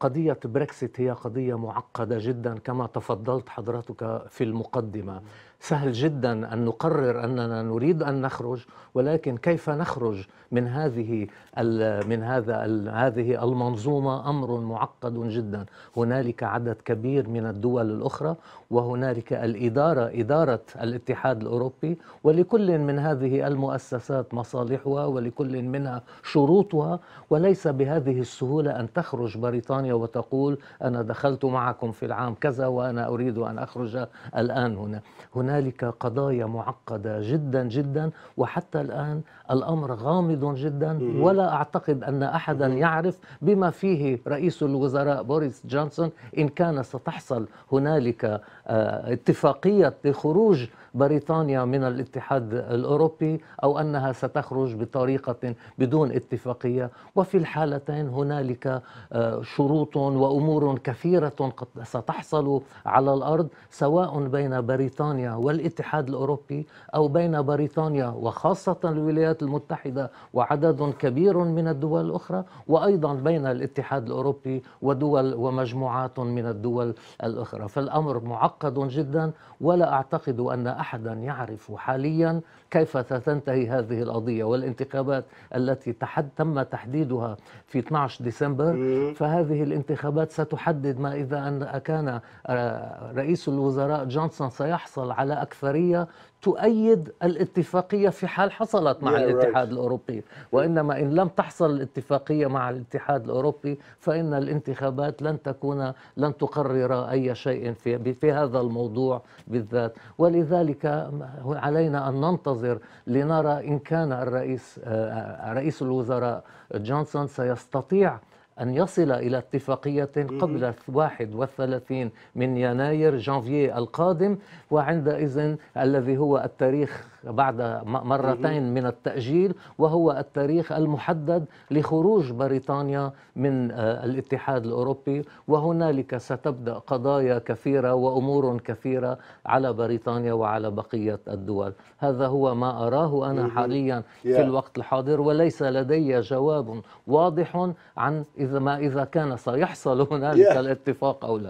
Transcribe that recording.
قضية بريكسيت هي قضية معقدة جدا كما تفضلت حضرتك في المقدمة سهل جدا أن نقرر أننا نريد أن نخرج ولكن كيف نخرج من هذه من هذا هذه المنظومة أمر معقد جدا هنالك عدد كبير من الدول الأخرى وهنالك الإدارة إدارة الاتحاد الأوروبي ولكل من هذه المؤسسات مصالحها ولكل منها شروطها وليس بهذه السهولة أن تخرج بريطانيا بريطانيا وتقول أنا دخلت معكم في العام كذا وأنا أريد أن أخرج الآن هنا هنالك قضايا معقدة جدا جدا وحتى الآن الأمر غامض جدا ولا أعتقد أن أحدا يعرف بما فيه رئيس الوزراء بوريس جونسون إن كان ستحصل هنالك آه، اتفاقية لخروج بريطانيا من الاتحاد الأوروبي أو أنها ستخرج بطريقة بدون اتفاقية وفي الحالتين هنالك آه، شروط وامور كثيره قد ستحصل على الارض سواء بين بريطانيا والاتحاد الاوروبي او بين بريطانيا وخاصه الولايات المتحده وعدد كبير من الدول الاخرى وايضا بين الاتحاد الاوروبي ودول ومجموعات من الدول الاخرى فالامر معقد جدا ولا اعتقد ان احدا يعرف حاليا كيف ستنتهي هذه القضيه والانتخابات التي تم تحديدها في 12 ديسمبر فهذه هذه الانتخابات ستحدد ما إذا أن كان آه، رئيس الوزراء جونسون سيحصل على أكثرية تؤيد الاتفاقية في حال حصلت مع yeah, الاتحاد right. الأوروبي وإنما إن لم تحصل الاتفاقية مع الاتحاد الأوروبي فإن الانتخابات لن تكون لن تقرر أي شيء في, في هذا الموضوع بالذات ولذلك علينا أن ننتظر لنرى إن كان الرئيس آه، آه، رئيس الوزراء جونسون سيستطيع أن يصل إلى اتفاقية قبل 31 من يناير جانفيي القادم وعندئذ الذي هو التاريخ بعد مرتين من التأجيل وهو التاريخ المحدد لخروج بريطانيا من آه، الاتحاد الأوروبي وهنالك ستبدأ قضايا كثيرة وأمور كثيرة على بريطانيا وعلى بقية الدول هذا هو ما أراه أنا حاليا في الوقت الحاضر وليس لدي جواب واضح عن إذا ما إذا كان سيحصل هنالك الاتفاق أو لا